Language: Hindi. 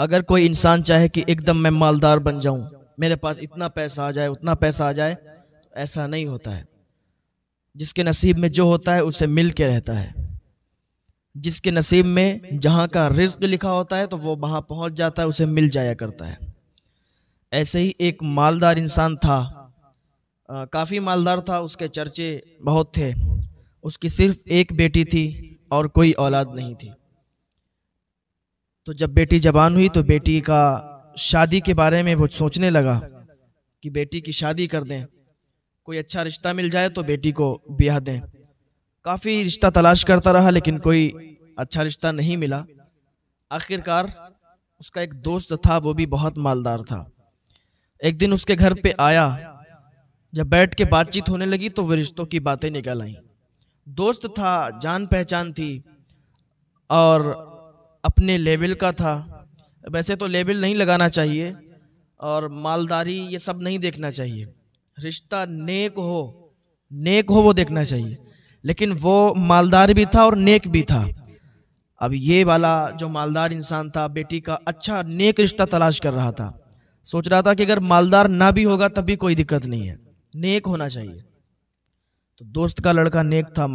अगर कोई इंसान चाहे कि एकदम मैं मालदार बन जाऊं मेरे पास इतना पैसा आ जाए उतना पैसा आ जाए तो ऐसा नहीं होता है जिसके नसीब में जो होता है उसे मिल के रहता है जिसके नसीब में जहाँ का रिस्क लिखा होता है तो वो वहाँ पहुँच जाता है उसे मिल जाया करता है ऐसे ही एक मालदार इंसान था काफ़ी मालदार था उसके चर्चे बहुत थे उसकी सिर्फ एक बेटी थी और कोई औलाद नहीं थी तो जब बेटी जवान हुई तो बेटी का शादी के बारे में वो सोचने लगा कि बेटी की शादी कर दें कोई अच्छा रिश्ता मिल जाए तो बेटी को ब्याह दें काफ़ी रिश्ता तलाश करता रहा लेकिन कोई अच्छा रिश्ता नहीं मिला आखिरकार उसका एक दोस्त था वो भी बहुत मालदार था एक दिन उसके घर पे आया जब बैठ के बातचीत होने लगी तो वो रिश्तों की बातें निकल आईं दोस्त था जान पहचान थी और अपने लेवल का था वैसे तो लेवल नहीं लगाना चाहिए और मालदारी ये सब नहीं देखना चाहिए रिश्ता नेक हो नेक हो वो देखना चाहिए लेकिन वो मालदार भी था और नेक भी था अब ये वाला जो मालदार इंसान था बेटी का अच्छा नेक रिश्ता तलाश कर रहा था सोच रहा था कि अगर मालदार ना भी होगा तब भी कोई दिक्कत नहीं है नेक होना चाहिए तो दोस्त का लड़का नेक था